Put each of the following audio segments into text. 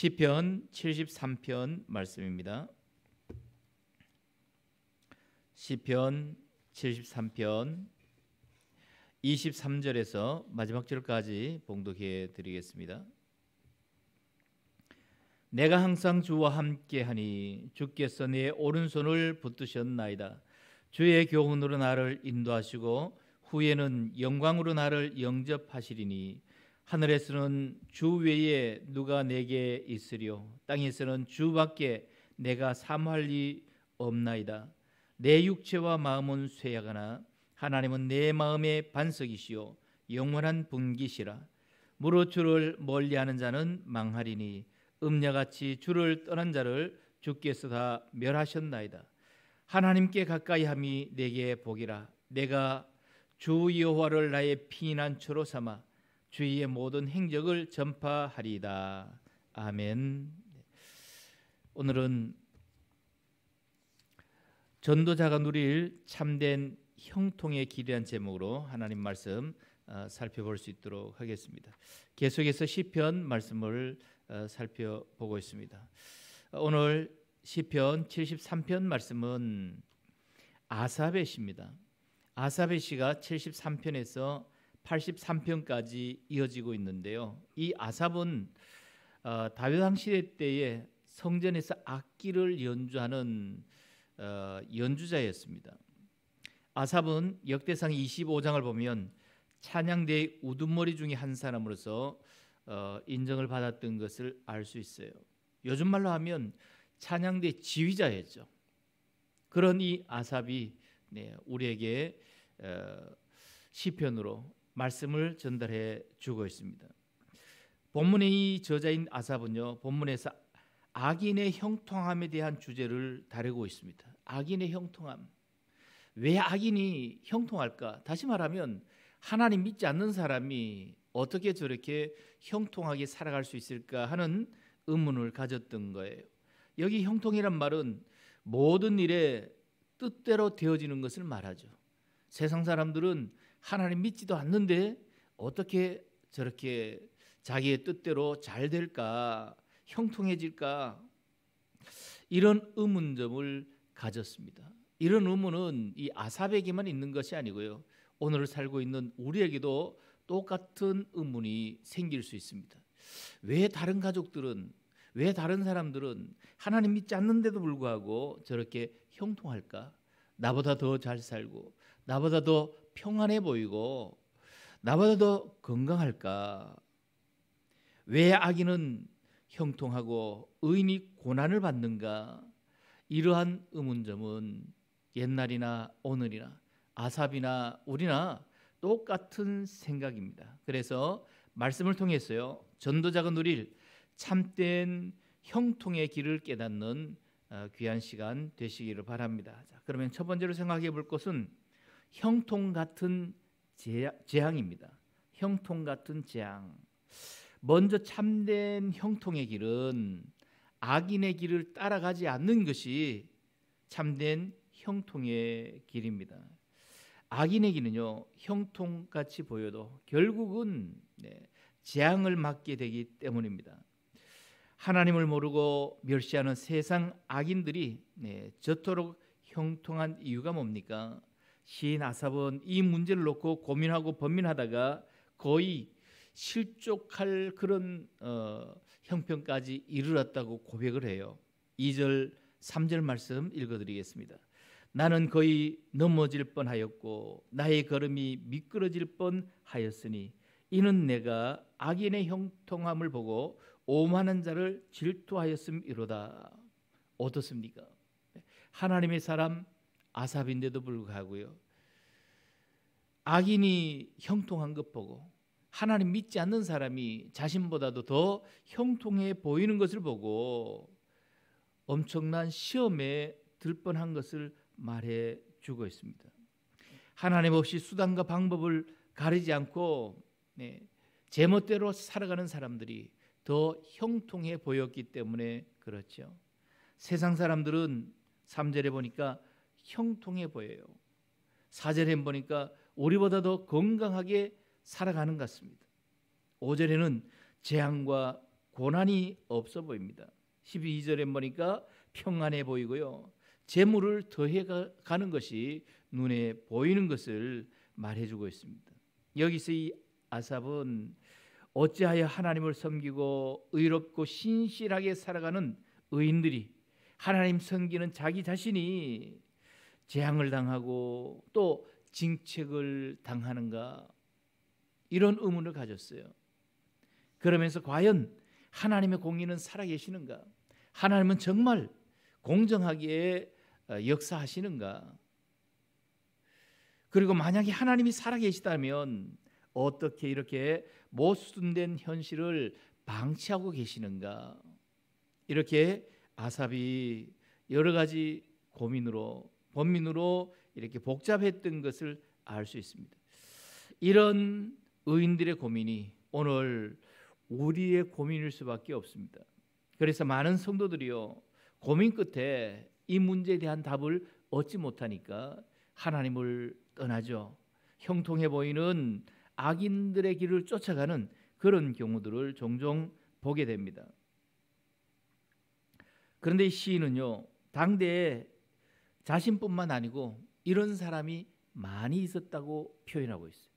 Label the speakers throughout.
Speaker 1: 시편 73편 말씀입니다. 시편 73편 23절에서 마지막 절까지 봉독해 드리겠습니다. 내가 항상 주와 함께하니 주께서 내 오른손을 붙드셨나이다. 주의 교훈으로 나를 인도하시고 후에는 영광으로 나를 영접하시리니 하늘에서는 주 외에 누가 내게 있으리요 땅에서는 주밖에 내가 삼할 리 없나이다 내 육체와 마음은 쇠약하나 하나님은 내 마음의 반석이시요 영원한 분기시라 무릇 주를 멀리하는 자는 망하리니 음녀같이 주를 떠난 자를 주께서 다 멸하셨나이다 하나님께 가까이함이 내게 복이라 내가 주 여호와를 나의 피난처로 삼아 주의 의 모든 행적을 전파하리다. 아멘. 오늘은 전도자가 누릴 참된 형통의 길이란 제목으로 하나님 말씀 어, 살펴볼 수 있도록 하겠습니다. 계속해서 시편 말씀을 어, 살펴보고 있습니다. 어, 오늘 시편 73편 말씀은 아사벳입니다. 아사벳 씨가 73편에서 83편까지 이어지고 있는데요. 이 아삽은 어, 다윗 왕 시대 때에 성전에서 악기를 연주하는 어, 연주자였습니다. 아삽은 역대상 25장을 보면 찬양대의 우두머리 중에 한 사람으로서 어, 인정을 받았던 것을 알 수 있어요. 요즘 말로 하면 찬양대 지휘자였죠. 그런 이 아삽이 네, 우리에게 어, 시편으로 말씀을 전달해 주고 있습니다. 본문의 저자인 아삽은요. 본문에서 악인의 형통함에 대한 주제를 다루고 있습니다. 악인의 형통함. 왜 악인이 형통할까? 다시 말하면 하나님 믿지 않는 사람이 어떻게 저렇게 형통하게 살아갈 수 있을까 하는 의문을 가졌던 거예요. 여기 형통이란 말은 모든 일에 뜻대로 되어지는 것을 말하죠. 세상 사람들은 하나님 믿지도 않는데 어떻게 저렇게 자기의 뜻대로 잘 될까 형통해질까 이런 의문점을 가졌습니다. 이런 의문은 이 아사백에만 있는 것이 아니고요. 오늘 살고 있는 우리에게도 똑같은 의문이 생길 수 있습니다. 왜 다른 가족들은 왜 다른 사람들은 하나님 믿지 않는데도 불구하고 저렇게 형통할까? 나보다 더 잘 살고 나보다 더 평안해 보이고 나보다 더 건강할까? 왜 악인은 형통하고 의인이 고난을 받는가? 이러한 의문점은 옛날이나 오늘이나 아삽이나 우리나 똑같은 생각입니다. 그래서 말씀을 통해서요. 전도자가 누릴 참된 형통의 길을 깨닫는 어, 귀한 시간 되시기를 바랍니다. 자, 그러면 첫 번째로 생각해 볼 것은 형통 같은 재앙입니다. 형통 같은 재앙. 먼저 참된 형통의 길은 악인의 길을 따라가지 않는 것이 참된 형통의 길입니다. 악인의 길은요 형통같이 보여도 결국은 네, 재앙을 맞게 되기 때문입니다. 하나님을 모르고 멸시하는 세상 악인들이 네, 저토록 형통한 이유가 뭡니까? 시인 아삽은 이 문제를 놓고 고민하고 범민하다가 거의 실족할 그런 어, 형편까지 이르렀다고 고백을 해요. 2절 3절 말씀 읽어드리겠습니다. 나는 거의 넘어질 뻔하였고 나의 걸음이 미끄러질 뻔하였으니 이는 내가 악인의 형통함을 보고 오만한 자를 질투하였음이로다. 어떻습니까? 하나님의 사람 아삽인데도 불구하고요. 악인이 형통한 것 보고 하나님 믿지 않는 사람이 자신보다도 더 형통해 보이는 것을 보고 엄청난 시험에 들뻔한 것을 말해 주고 있습니다. 하나님 없이 수단과 방법을 가리지 않고 네, 제멋대로 살아가는 사람들이 더 형통해 보였기 때문에 그렇죠. 세상 사람들은 3절에 보니까 형통해 보여요. 사절에 보니까 우리보다 더 건강하게 살아가는 것 같습니다. 5절에는 재앙과 고난이 없어 보입니다. 12절에 보니까 평안해 보이고요. 재물을 더해 가는 것이 눈에 보이는 것을 말해주고 있습니다. 여기서 이 아삽은 어찌하여 하나님을 섬기고 의롭고 신실하게 살아가는 의인들이 하나님 섬기는 자기 자신이 재앙을 당하고 또 징책을 당하는가 이런 의문을 가졌어요. 그러면서 과연 하나님의 공의는 살아계시는가? 하나님은 정말 공정하게 어, 역사하시는가? 그리고 만약에 하나님이 살아계시다면 어떻게 이렇게 모순된 현실을 방치하고 계시는가? 이렇게 아삽이 여러 가지 고민으로 원민으로 이렇게 복잡했던 것을 알 수 있습니다. 이런 의인들의 고민이 오늘 우리의 고민일 수밖에 없습니다. 그래서 많은 성도들이요 고민 끝에 이 문제에 대한 답을 얻지 못하니까 하나님을 떠나죠. 형통해 보이는 악인들의 길을 쫓아가는 그런 경우들을 종종 보게 됩니다. 그런데 이 시인은요 당대의 자신뿐만 아니고 이런 사람이 많이 있었다고 표현하고 있어요.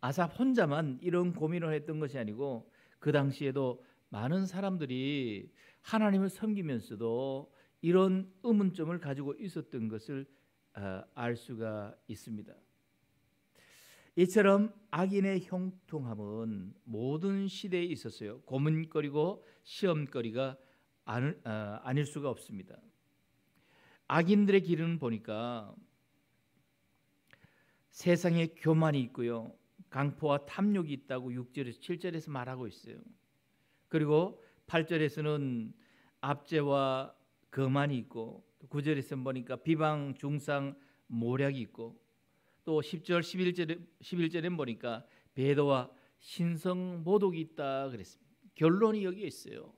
Speaker 1: 아삽 혼자만 이런 고민을 했던 것이 아니고 그 당시에도 많은 사람들이 하나님을 섬기면서도 이런 의문점을 가지고 있었던 것을 어, 알 수가 있습니다. 이처럼 악인의 형통함은 모든 시대에 있었어요. 고민거리고 시험거리가 어, 아닐 수가 없습니다. 악인들의 길은 보니까 세상에 교만이 있고요. 강포와 탐욕이 있다고 6절에서 7절에서 말하고 있어요. 그리고 8절에서는 압제와 거만이 있고 9절에서 보니까 비방, 중상, 모략이 있고 또 10절, 11절에 11절에 보니까 배도와 신성 모독이 있다 그랬습니다. 결론이 여기에 있어요.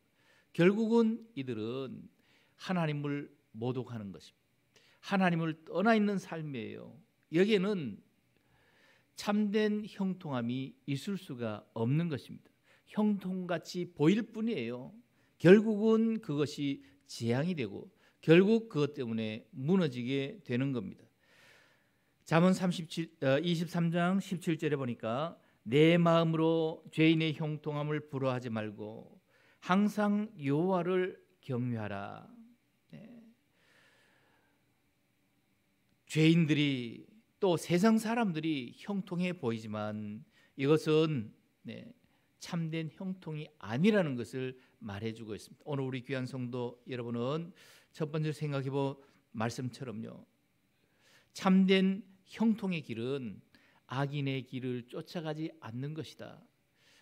Speaker 1: 결국은 이들은 하나님을 모독하는 것입니다. 하나님을 떠나 있는 삶이에요. 여기에는 참된 형통함이 있을 수가 없는 것입니다. 형통같이 보일 뿐이에요. 결국은 그것이 재앙이 되고 결국 그것 때문에 무너지게 되는 겁니다. 잠언 23장 어, 17절에 보니까 내 마음으로 죄인의 형통함을 부러하지 말고 항상 여호와를 경외하라. 죄인들이 또 세상 사람들이 형통해 보이지만 이것은 네, 참된 형통이 아니라는 것을 말해주고 있습니다. 오늘 우리 귀한 성도 여러분은 첫 번째 생각해보 말씀처럼요. 참된 형통의 길은 악인의 길을 쫓아가지 않는 것이다.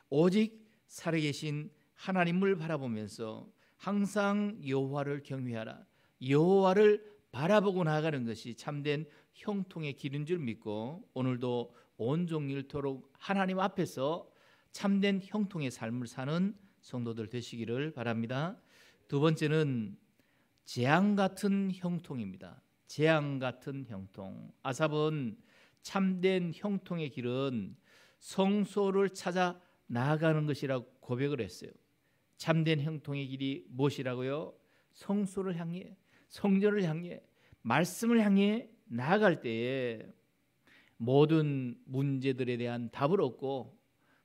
Speaker 1: 오직 살아계신 하나님을 바라보면서 항상 여호와를 경외하라. 여호와를 바라보고 나아가는 것이 참된 형통의 길인 줄 믿고 오늘도 온종일토록 하나님 앞에서 참된 형통의 삶을 사는 성도들 되시기를 바랍니다. 두 번째는 재앙 같은 형통입니다. 재앙 같은 형통. 아삽은 참된 형통의 길은 성소를 찾아 나아가는 것이라고 고백을 했어요. 참된 형통의 길이 무엇이라고요? 성소를 향해 성전을 향해 말씀을 향해 나아갈 때에 모든 문제들에 대한 답을 얻고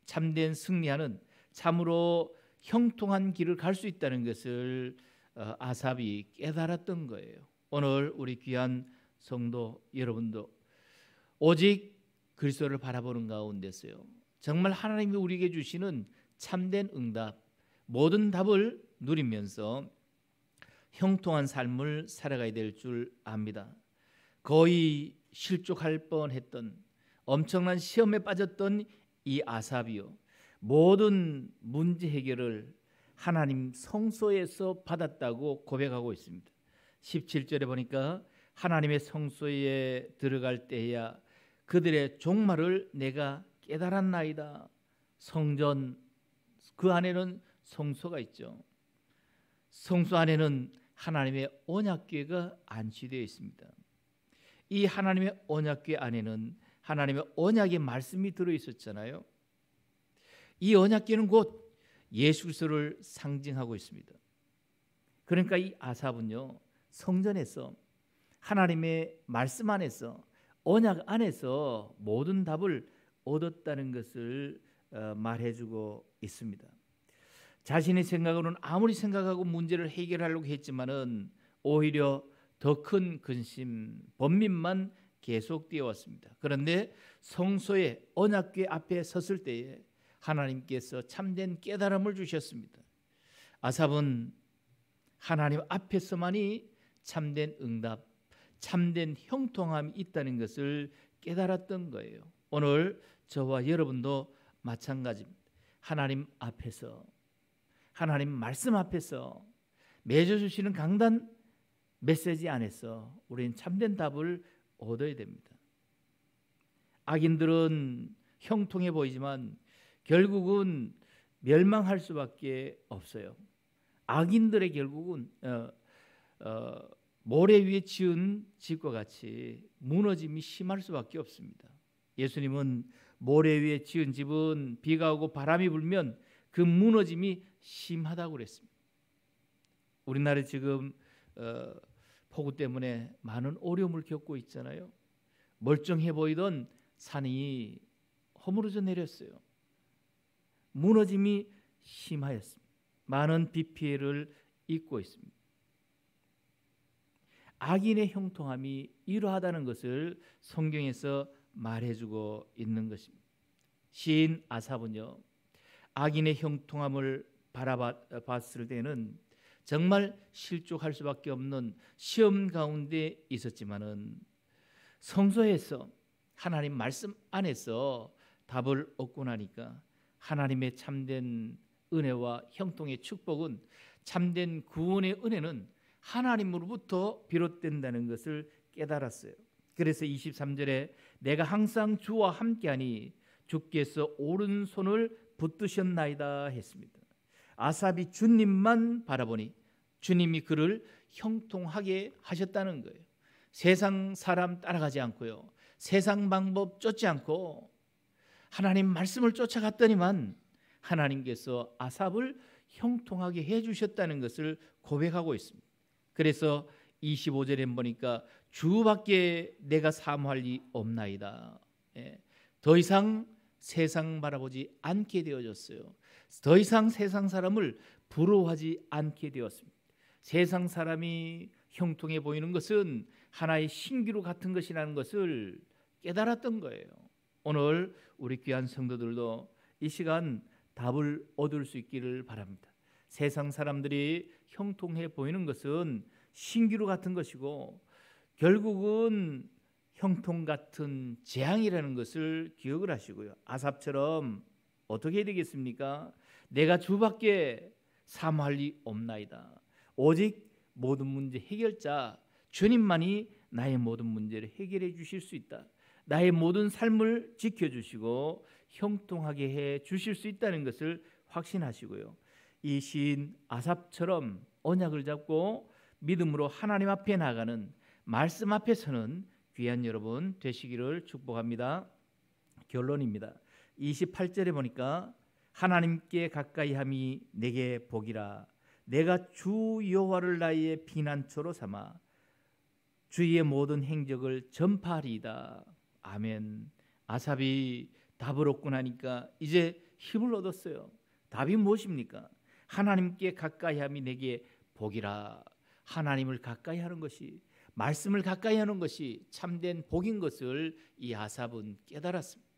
Speaker 1: 참된 승리하는 참으로 형통한 길을 갈 수 있다는 것을 어, 아삽이 깨달았던 거예요. 오늘 우리 귀한 성도 여러분도 오직 그리스도를 바라보는 가운데서요. 정말 하나님이 우리에게 주시는 참된 응답, 모든 답을 누리면서 형통한 삶을 살아가야 될 줄 압니다. 거의 실족할 뻔했던 엄청난 시험에 빠졌던 이 아삽이요. 모든 문제 해결을 하나님 성소에서 받았다고 고백하고 있습니다. 17절에 보니까 하나님의 성소에 들어갈 때야 그들의 종말을 내가 깨달았나이다. 성전 그 안에는 성소가 있죠. 성소 안에는 하나님의 언약궤가 안치되어 있습니다. 이 하나님의 언약궤 안에는 하나님의 언약의 말씀이 들어 있었잖아요. 이 언약궤는 곧 예수 그리스도를 상징하고 있습니다. 그러니까 이 아삽은요. 성전에서 하나님의 말씀 안에서 언약 안에서 모든 답을 얻었다는 것을 어, 말해주고 있습니다. 자신의 생각으로는 아무리 생각하고 문제를 해결하려고 했지만은 오히려 더 큰 근심 번민만 계속 되어왔습니다 그런데 성소의 언약궤 앞에 섰을 때에 하나님께서 참된 깨달음을 주셨습니다. 아삽은 하나님 앞에서만이 참된 응답, 참된 형통함이 있다는 것을 깨달았던 거예요. 오늘 저와 여러분도 마찬가지입니다. 하나님 앞에서 하나님 말씀 앞에서 맺어 주시는 강단 메시지 안에서 우리는 참된 답을 얻어야 됩니다. 악인들은 형통해 보이지만 결국은 멸망할 수밖에 없어요. 악인들의 결국은 어, 어, 모래 위에 지은 집과 같이 무너짐이 심할 수밖에 없습니다. 예수님은 모래 위에 지은 집은 비가 오고 바람이 불면 그 무너짐이 심하다고 그랬습니다. 우리나라 지금 어, 폭우 때문에 많은 어려움을 겪고 있잖아요. 멀쩡해 보이던 산이 허물어져 내렸어요. 무너짐이 심하였습니다. 많은 비 피해를 입고 있습니다. 악인의 형통함이 이러하다는 것을 성경에서 말해주고 있는 것입니다. 시인 아삽은요. 악인의 형통함을 바라봤을 때는 정말 실족할 수밖에 없는 시험 가운데 있었지만은 성소에서 하나님 말씀 안에서 답을 얻고 나니까 하나님의 참된 은혜와 형통의 축복은 참된 구원의 은혜는 하나님으로부터 비롯된다는 것을 깨달았어요. 그래서 23절에 내가 항상 주와 함께하니 주께서 오른손을 붙드셨나이다 했습니다. 아삽이 주님만 바라보니 주님이 그를 형통하게 하셨다는 거예요. 세상 사람 따라가지 않고요. 세상 방법 쫓지 않고 하나님 말씀을 쫓아갔더니만 하나님께서 아삽을 형통하게 해 주셨다는 것을 고백하고 있습니다. 그래서 25절에 보니까 주밖에 내가 사모할 리 없나이다. 예. 더 이상 세상 바라보지 않게 되어졌어요. 더 이상 세상 사람을 부러워하지 않게 되었습니다. 세상 사람이 형통해 보이는 것은 하나의 신기루 같은 것이라는 것을 깨달았던 거예요. 오늘 우리 귀한 성도들도 이 시간 답을 얻을 수 있기를 바랍니다. 세상 사람들이 형통해 보이는 것은 신기루 같은 것이고 결국은 형통 같은 재앙이라는 것을 기억을 하시고요. 아삽처럼 어떻게 되겠습니까? 내가 주밖에 사모할 리 없나이다. 오직 모든 문제 해결자 주님만이 나의 모든 문제를 해결해 주실 수 있다. 나의 모든 삶을 지켜 주시고 형통하게 해 주실 수 있다는 것을 확신하시고요. 이 시인 아삽처럼 언약을 잡고 믿음으로 하나님 앞에 나가는 말씀 앞에서는 귀한 여러분 되시기를 축복합니다. 결론입니다. 28절에 보니까 하나님께 가까이함이 내게 복이라 내가 주 여호와를 나의 피난처로 삼아 주의 모든 행적을 전파하리이다. 아멘. 아삽이 답을 얻고 나니까 이제 힘을 얻었어요. 답이 무엇입니까? 하나님께 가까이함이 내게 복이라. 하나님을 가까이 하는 것이 말씀을 가까이 하는 것이 참된 복인 것을 이 아삽은 깨달았습니다.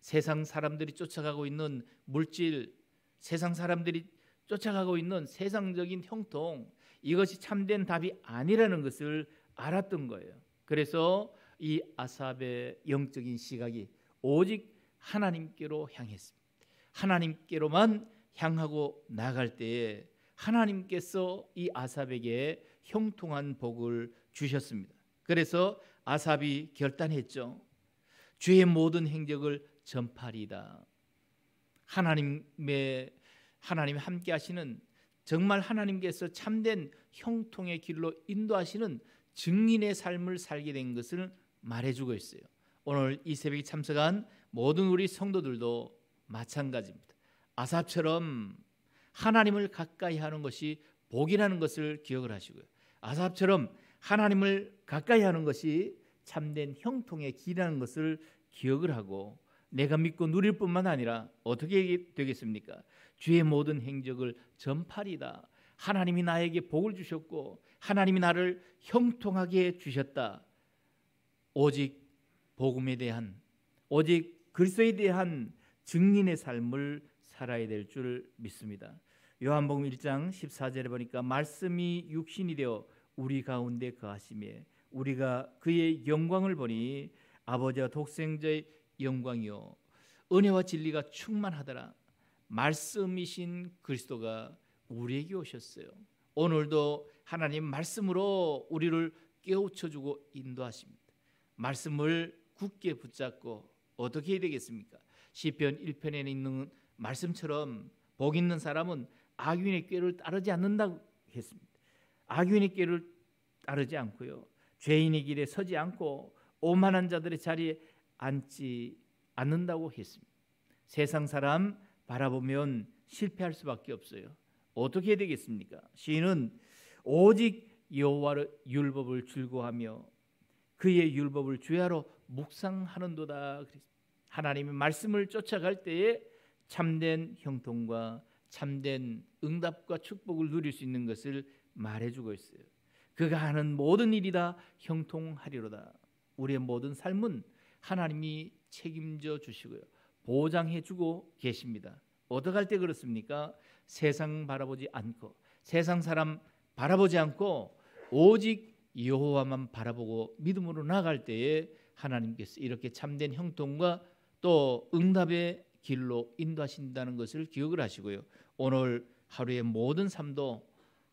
Speaker 1: 세상 사람들이 쫓아가고 있는 물질, 세상 사람들이 쫓아가고 있는 세상적인 형통 이것이 참된 답이 아니라는 것을 알았던 거예요. 그래서 이 아삽의 영적인 시각이 오직 하나님께로 향했습니다. 하나님께로만 향하고 나갈 때에 하나님께서 이 아삽에게 형통한 복을 주셨습니다. 그래서 아삽이 결단했죠. 주의 모든 행적을 전파리다. 하나님의 하나님 함께 하시는 정말 하나님께서 참된 형통의 길로 인도하시는 증인의 삶을 살게 된 것을 말해주고 있어요. 오늘 이 새벽에 참석한 모든 우리 성도들도 마찬가지입니다. 아삽처럼 하나님을 가까이 하는 것이 복이라는 것을 기억을 하시고요. 아삽처럼 하나님을 가까이 하는 것이 참된 형통의 길이라는 것을 기억을 하고 내가 믿고 누릴 뿐만 아니라 어떻게 되겠습니까? 주의 모든 행적을 전파리다. 하나님이 나에게 복을 주셨고 하나님이 나를 형통하게 주셨다. 오직 복음에 대한 오직 그리스도에 대한 증인의 삶을 살아야 될 줄 믿습니다. 요한복음 1장 14절에 보니까 말씀이 육신이 되어 우리 가운데 거하심에 우리가 그의 영광을 보니 아버지와 독생자의 영광이요 은혜와 진리가 충만하더라 말씀이신 그리스도가 우리에게 오셨어요. 오늘도 하나님 말씀으로 우리를 깨우쳐 주고 인도하십니다. 말씀을 굳게 붙잡고 어떻게 해야 되겠습니까? 시편 1편에 있는 말씀처럼 복 있는 사람은 악인의 꾀를 따르지 않는다고 했습니다. 악인의 길을 따르지 않고요. 죄인의 길에 서지 않고 오만한 자들의 자리에 앉지 않는다고 했습니다. 세상 사람 바라보면 실패할 수밖에 없어요. 어떻게 되겠습니까? 시인은 오직 여호와의 율법을 즐거하며 그의 율법을 주야로 묵상하는도다 하나님의 말씀을 쫓아갈 때에 참된 형통과 참된 응답과 축복을 누릴 수 있는 것을 말해주고 있어요. 그가 하는 모든 일이 다 형통하리로다. 우리의 모든 삶은 하나님이 책임져 주시고요. 보장해 주고 계십니다. 얻어갈 때 그렇습니까? 세상 바라보지 않고 세상 사람 바라보지 않고 오직 여호와만 바라보고 믿음으로 나갈 때에 하나님께서 이렇게 참된 형통과 또 응답의 길로 인도하신다는 것을 기억을 하시고요. 오늘 하루의 모든 삶도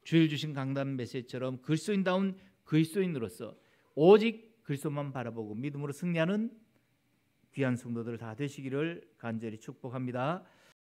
Speaker 1: 주일 주신 강단 메시지처럼 그리스도인다운 그리스도인으로서 오직 그리스도만 바라보고 믿음으로 승리하는 귀한 성도들 다 되시기를 간절히 축복합니다.